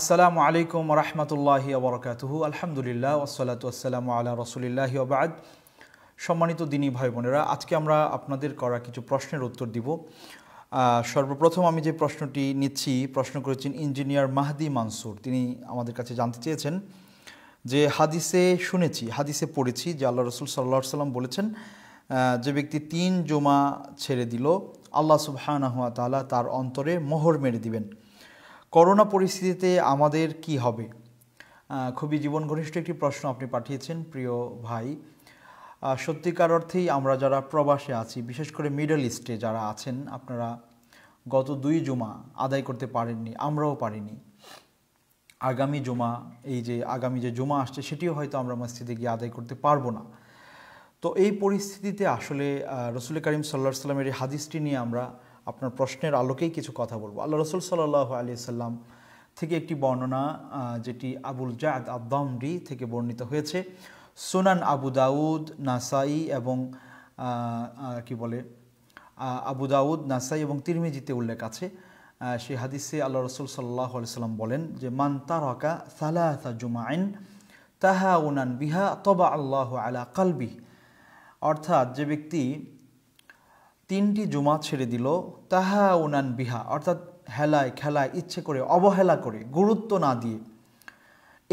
আসসালামু আলাইকুম রহমতুল্লাহি আবরকাতহু আলহামদুলিল্লাহ ওসলাত আসসালামু আল্লাহ রসুলিল্লাহি আবাদ সম্মানিত দিনী ভাই বোনেরা আজকে আমরা আপনাদের করা কিছু প্রশ্নের উত্তর দিব সর্বপ্রথম আমি যে প্রশ্নটি নিচ্ছি প্রশ্ন করেছেন ইঞ্জিনিয়ার মাহদি মানসুর তিনি আমাদের কাছে জানতে চেয়েছেন যে হাদিসে শুনেছি হাদিসে পড়েছি যে আল্লাহ রসুল সাল্লা সাল্লাম বলেছেন যে ব্যক্তি তিন জমা ছেড়ে দিল আল্লাহ সুবহানাহুয়া তালা তার অন্তরে মোহর মেরে দিবেন করোনা পরিস্থিতিতে আমাদের কি হবে খুবই জীবন ঘনিষ্ঠ একটি প্রশ্ন আপনি পাঠিয়েছেন প্রিয় ভাই সত্যিকার অর্থেই আমরা যারা প্রবাসে আছি বিশেষ করে মিডল ইস্টে যারা আছেন আপনারা গত দুই জুমা আদায় করতে পারেননি আমরাও পারিনি আগামী জুমা এই যে আগামী যে জুমা আসছে সেটিও হয়তো আমরা মসজিদে গিয়ে আদায় করতে পারবো না তো এই পরিস্থিতিতে আসলে রসুল করিম সাল্লা সাল্লামের এই হাদিসটি নিয়ে আমরা আপনার প্রশ্নের আলোকেই কিছু কথা বলবো আল্লাহ রসুল সাল্লাহ আলি সাল্লাম থেকে একটি বর্ণনা যেটি আবুল জাদ আব্দামরি থেকে বর্ণিত হয়েছে সুনান আবু দাউদ নাসাই এবং কি বলে আবু দাউদ নাসাই এবং তিরমিজিতে উল্লেখ আছে সেই হাদিসে আল্লাহ রসুল সাল্লাহ সাল্লাম বলেন যে মান তারকা সালাহা জুমাইন তাহা উনান বিহা তবা আল্লাহ আলা কালবি অর্থাৎ যে ব্যক্তি তিনটি জুমা ছেড়ে দিল তাহা উনান বিহা অর্থাৎ হেলায় খেলায় ইচ্ছে করে অবহেলা করে গুরুত্ব না দিয়ে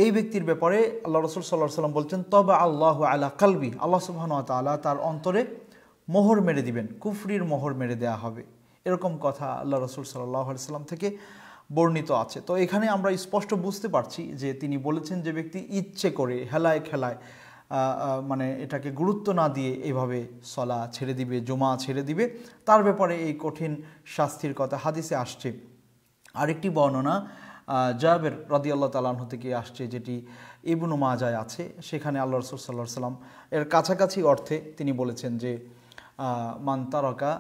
এই ব্যক্তির ব্যাপারে আল্লাহ রসুল সাল্লাহ সাল্লাম বলছেন তবে আল্লাহ আলা কালবি আল্লাহ সুবাহন তালা তার অন্তরে মোহর মেরে দিবেন কুফরির মোহর মেরে দেয়া হবে এরকম কথা আল্লাহ রসুল সাল্লাহ সাল্লাম থেকে বর্ণিত আছে তো এখানে আমরা স্পষ্ট বুঝতে পারছি যে তিনি বলেছেন যে ব্যক্তি ইচ্ছে করে হেলায় খেলায় মানে এটাকে গুরুত্ব না দিয়ে এভাবে সলা ছেড়ে দিবে জমা ছেড়ে দিবে তার ব্যাপারে এই কঠিন শাস্তির কথা হাদিসে আসছে আরেকটি বর্ণনা জাবের আল্লাহ তালাহ থেকে আসছে যেটি ইবনু মাজায় আছে সেখানে আল্লাহ রসুল সাল্লাহ সাল্লাম এর কাছাকাছি অর্থে তিনি বলেছেন যে তারকা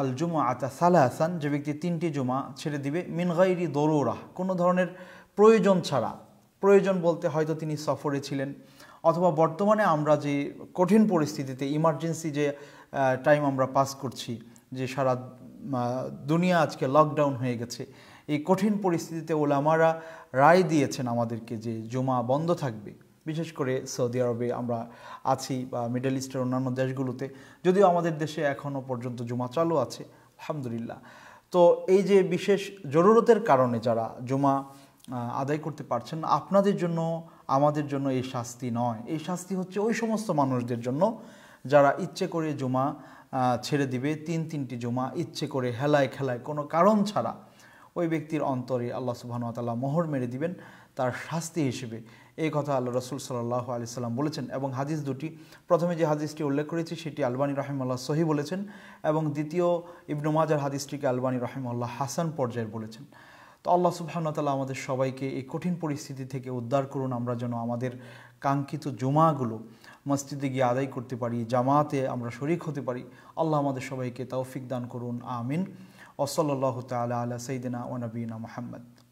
আল জুমা আতা হাসান যে ব্যক্তি তিনটি জুমা ছেড়ে দিবে মিনগাইরি দরৌরা কোনো ধরনের প্রয়োজন ছাড়া প্রয়োজন বলতে হয়তো তিনি সফরে ছিলেন অথবা বর্তমানে আমরা যে কঠিন পরিস্থিতিতে ইমার্জেন্সি যে টাইম আমরা পাস করছি যে সারা দুনিয়া আজকে লকডাউন হয়ে গেছে এই কঠিন পরিস্থিতিতে ওলামারা রায় দিয়েছেন আমাদেরকে যে জমা বন্ধ থাকবে বিশেষ করে সৌদি আরবে আমরা আছি বা মিডল ইস্টের অন্যান্য দেশগুলোতে যদিও আমাদের দেশে এখনও পর্যন্ত জমা চালু আছে আলহামদুলিল্লাহ তো এই যে বিশেষ জরুরতের কারণে যারা জমা আদায় করতে পারছেন আপনাদের জন্য আমাদের জন্য এই শাস্তি নয় এই শাস্তি হচ্ছে ওই সমস্ত মানুষদের জন্য যারা ইচ্ছে করে জমা ছেড়ে দিবে তিন তিনটি জমা ইচ্ছে করে হেলায় খেলায় কোনো কারণ ছাড়া ওই ব্যক্তির অন্তরে আল্লাহ সুবাহতাল্লাহ মোহর মেরে দিবেন তার শাস্তি হিসেবে এই কথা আল্লাহ রসুল সাল্লাহ আলি সাল্লাম বলেছেন এবং হাদিস দুটি প্রথমে যে হাদিসটি উল্লেখ করেছি সেটি আলবানী রহমাল্লাহ সহি বলেছেন এবং দ্বিতীয় ইবনুমাজার হাদিসটিকে আলবানী রহমাল্লাহ হাসান পর্যায়ের বলেছেন তো আল্লাহ সুবহানতালা আমাদের সবাইকে এই কঠিন পরিস্থিতি থেকে উদ্ধার করুন আমরা যেন আমাদের কাঙ্ক্ষিত জুমাগুলো মসজিদে গিয়ে আদায় করতে পারি জামাতে আমরা শরিক হতে পারি আল্লাহ আমাদের সবাইকে তৌফিক দান করুন আমিন ওসল্লাহ তালা আলা সঈদিনা নবীনা মোহাম্মদ